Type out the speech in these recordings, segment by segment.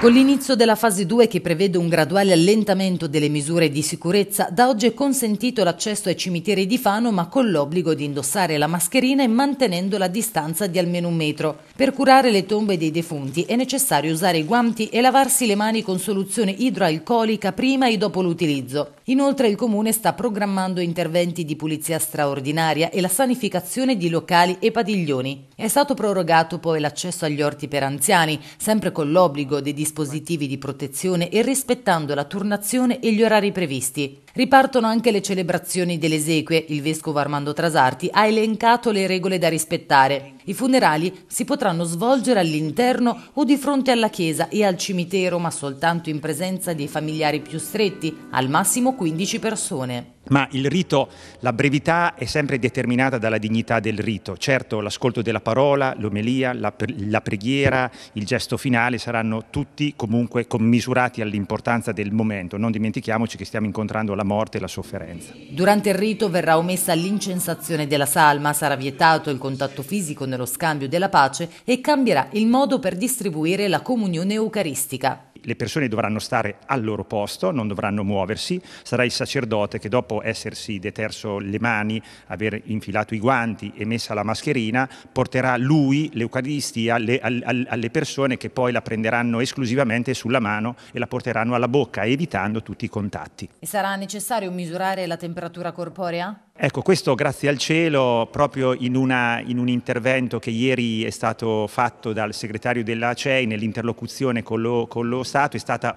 Con l'inizio della fase 2 che prevede un graduale allentamento delle misure di sicurezza, da oggi è consentito l'accesso ai cimiteri di Fano ma con l'obbligo di indossare la mascherina e mantenendo la distanza di almeno un metro. Per curare le tombe dei defunti è necessario usare i guanti e lavarsi le mani con soluzione idroalcolica prima e dopo l'utilizzo. Inoltre il Comune sta programmando interventi di pulizia straordinaria e la sanificazione di locali e padiglioni. È stato prorogato poi l'accesso agli orti per anziani, sempre con l'obbligo dei dispositivi di protezione e rispettando la turnazione e gli orari previsti. Ripartono anche le celebrazioni delle esequie. Il vescovo Armando Trasarti ha elencato le regole da rispettare. I funerali si potranno svolgere all'interno o di fronte alla chiesa e al cimitero, ma soltanto in presenza dei familiari più stretti, al massimo 15 persone. Ma il rito, la brevità è sempre determinata dalla dignità del rito. Certo, l'ascolto della parola, l'omelia, la, la, preghiera, il gesto finale saranno tutti comunque commisurati all'importanza del momento. Non dimentichiamoci che stiamo incontrando la morte e la sofferenza. Durante il rito verrà omessa l'incensazione della salma, sarà vietato il contatto fisico nello scambio della pace e cambierà il modo per distribuire la comunione eucaristica le persone dovranno stare al loro posto, non dovranno muoversi, sarà il sacerdote che dopo essersi deterso le mani, aver infilato i guanti e messa la mascherina, porterà lui l'Eucaristia alle, alle persone che poi la prenderanno esclusivamente sulla mano e la porteranno alla bocca, evitando tutti i contatti. E sarà necessario misurare la temperatura corporea? Ecco, questo grazie al cielo, proprio in, una, in, un intervento che ieri è stato fatto dal segretario della CEI nell'interlocuzione con lo, con lo, Stato, è stata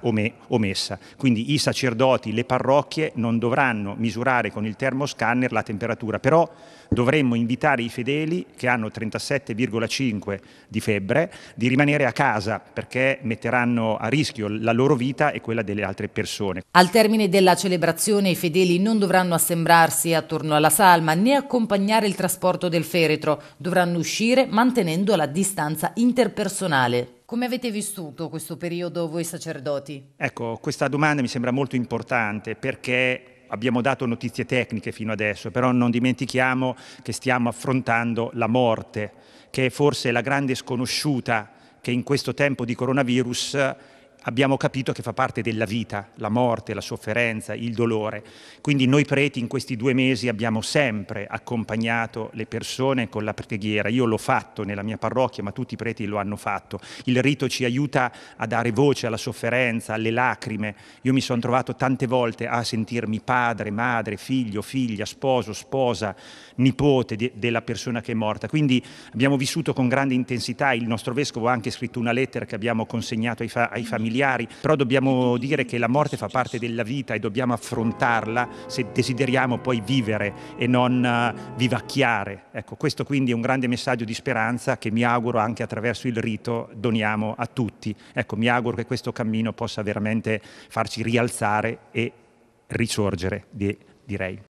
omessa. Quindi i sacerdoti, le parrocchie non dovranno misurare con il termoscanner la temperatura, però dovremmo invitare i fedeli che hanno 37,5 di febbre di rimanere a casa perché metteranno a rischio la loro vita e quella delle altre persone. Al termine della celebrazione i fedeli non dovranno assembrarsi attorno interno alla salma né accompagnare il trasporto del feretro, dovranno uscire mantenendo la distanza interpersonale. Come avete vissuto questo periodo voi sacerdoti? Ecco, questa domanda mi sembra molto importante perché abbiamo dato notizie tecniche fino adesso, però non dimentichiamo che stiamo affrontando la morte, che è forse la grande sconosciuta che in questo tempo di coronavirus abbiamo capito che fa parte della vita, la morte, la sofferenza, il dolore. Quindi noi preti in questi due mesi abbiamo sempre accompagnato le persone con la preghiera. Io l'ho fatto nella mia parrocchia, ma tutti i preti lo hanno fatto. Il rito ci aiuta a dare voce alla sofferenza, alle lacrime. Io mi sono trovato tante volte a sentirmi padre, madre, figlio, figlia, sposo, sposa, nipote de della persona che è morta. Quindi abbiamo vissuto con grande intensità. Il nostro vescovo ha anche scritto una lettera che abbiamo consegnato ai, fa ai mm. familiari familiari, però dobbiamo dire che la morte fa parte della vita e dobbiamo affrontarla se desideriamo poi vivere e non eh, vivacchiare. Ecco, questo quindi è un grande messaggio di speranza che mi auguro anche attraverso il rito doniamo a tutti. Ecco, mi auguro che questo cammino possa veramente farci rialzare e risorgere, direi.